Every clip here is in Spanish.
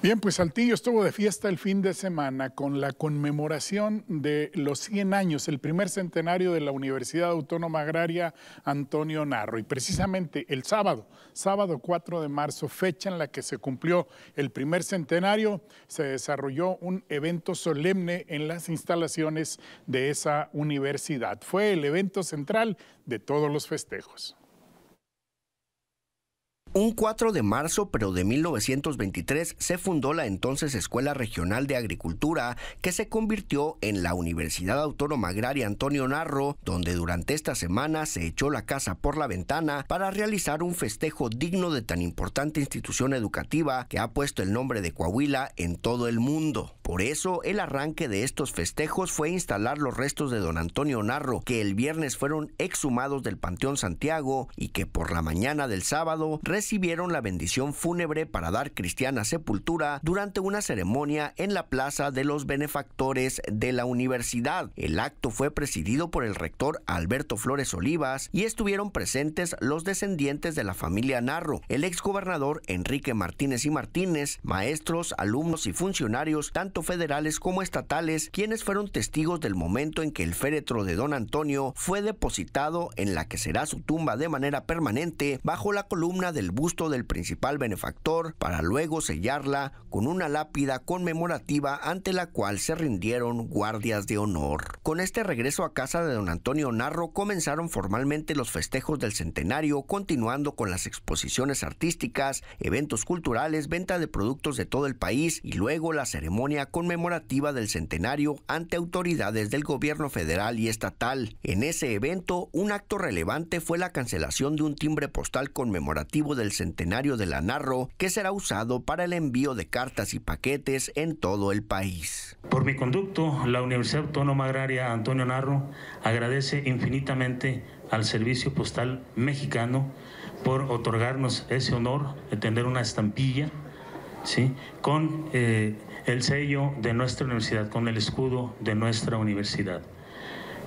Bien, pues Saltillo estuvo de fiesta el fin de semana con la conmemoración de los 100 años, el primer centenario de la Universidad Autónoma Agraria Antonio Narro. Y precisamente el sábado, sábado 4 de marzo, fecha en la que se cumplió el primer centenario, se desarrolló un evento solemne en las instalaciones de esa universidad. Fue el evento central de todos los festejos. Un 4 de marzo, pero de 1923, se fundó la entonces Escuela Regional de Agricultura, que se convirtió en la Universidad Autónoma Agraria Antonio Narro, donde durante esta semana se echó la casa por la ventana para realizar un festejo digno de tan importante institución educativa que ha puesto el nombre de Coahuila en todo el mundo. Por eso, el arranque de estos festejos fue instalar los restos de don Antonio Narro, que el viernes fueron exhumados del Panteón Santiago y que por la mañana del sábado recibieron la bendición fúnebre para dar cristiana sepultura durante una ceremonia en la Plaza de los Benefactores de la Universidad. El acto fue presidido por el rector Alberto Flores Olivas y estuvieron presentes los descendientes de la familia Narro, el exgobernador Enrique Martínez y Martínez, maestros, alumnos y funcionarios, tanto federales como estatales, quienes fueron testigos del momento en que el féretro de don Antonio fue depositado en la que será su tumba de manera permanente bajo la columna del busto del principal benefactor, para luego sellarla con una lápida conmemorativa ante la cual se rindieron guardias de honor. Con este regreso a casa de don Antonio Narro comenzaron formalmente los festejos del centenario, continuando con las exposiciones artísticas, eventos culturales, venta de productos de todo el país y luego la ceremonia conmemorativa del centenario ante autoridades del gobierno federal y estatal. En ese evento, un acto relevante fue la cancelación de un timbre postal conmemorativo del centenario de la Narro que será usado para el envío de cartas y paquetes en todo el país. Por mi conducto, la Universidad Autónoma Agraria Antonio Narro agradece infinitamente al Servicio Postal Mexicano por otorgarnos ese honor de tener una estampilla ¿sí? con eh, el sello de nuestra universidad, con el escudo de nuestra universidad.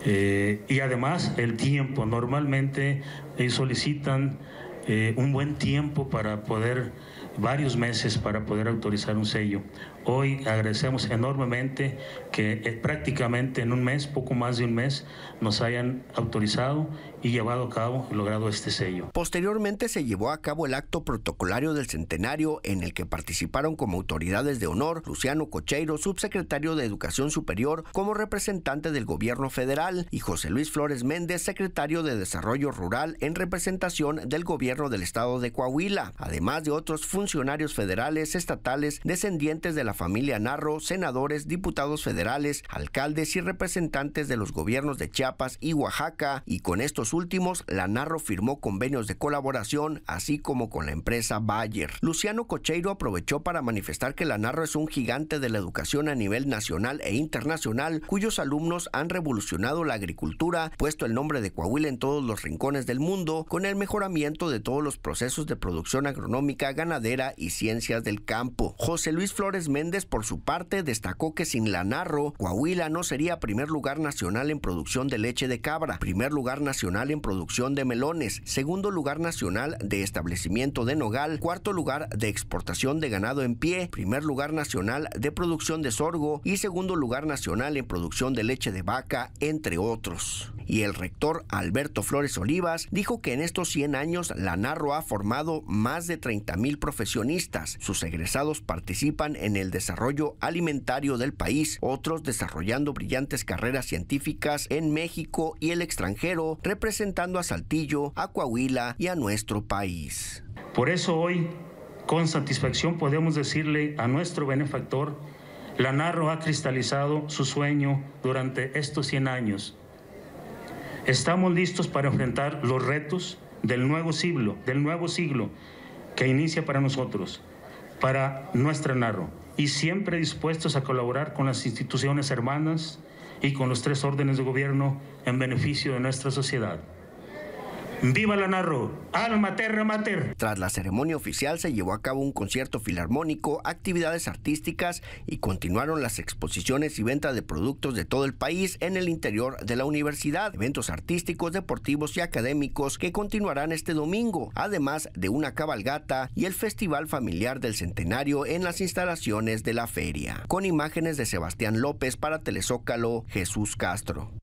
Eh, y además el tiempo. Normalmente eh, solicitan un buen tiempo para poder varios meses para poder autorizar un sello. Hoy agradecemos enormemente que eh, prácticamente en un mes, poco más de un mes, nos hayan autorizado y llevado a cabo y logrado este sello. Posteriormente se llevó a cabo el acto protocolario del centenario en el que participaron como autoridades de honor Luciano Cocheiro, subsecretario de Educación Superior, como representante del gobierno federal, y José Luis Flores Méndez, secretario de Desarrollo Rural en representación del gobierno del estado de Coahuila, además de otros funcionarios funcionarios federales, estatales, descendientes de la familia Narro, senadores, diputados federales, alcaldes y representantes de los gobiernos de Chiapas y Oaxaca, y con estos últimos, la Narro firmó convenios de colaboración, así como con la empresa Bayer. Luciano Cocheiro aprovechó para manifestar que la Narro es un gigante de la educación a nivel nacional e internacional, cuyos alumnos han revolucionado la agricultura, puesto el nombre de Coahuila en todos los rincones del mundo, con el mejoramiento de todos los procesos de producción agronómica, ganadera, y ciencias del campo. José Luis Flores Méndez, por su parte, destacó que sin la Narro, Coahuila no sería primer lugar nacional en producción de leche de cabra, primer lugar nacional en producción de melones, segundo lugar nacional de establecimiento de nogal, cuarto lugar de exportación de ganado en pie, primer lugar nacional de producción de sorgo y segundo lugar nacional en producción de leche de vaca, entre otros. Y el rector Alberto Flores Olivas dijo que en estos 100 años la Narro ha formado más de 30 mil profesionales sus egresados participan en el desarrollo alimentario del país, otros desarrollando brillantes carreras científicas en México y el extranjero, representando a Saltillo, a Coahuila y a nuestro país. Por eso hoy, con satisfacción, podemos decirle a nuestro benefactor, Lanarro ha cristalizado su sueño durante estos 100 años. Estamos listos para enfrentar los retos del nuevo siglo, del nuevo siglo, que inicia para nosotros, para nuestra Narro, y siempre dispuestos a colaborar con las instituciones hermanas y con los tres órdenes de gobierno en beneficio de nuestra sociedad. ¡Viva la Narro! ¡Alma Terra Mater! Tras la ceremonia oficial se llevó a cabo un concierto filarmónico, actividades artísticas y continuaron las exposiciones y venta de productos de todo el país en el interior de la universidad, eventos artísticos, deportivos y académicos que continuarán este domingo, además de una cabalgata y el Festival Familiar del Centenario en las instalaciones de la feria. Con imágenes de Sebastián López para Telezócalo, Jesús Castro.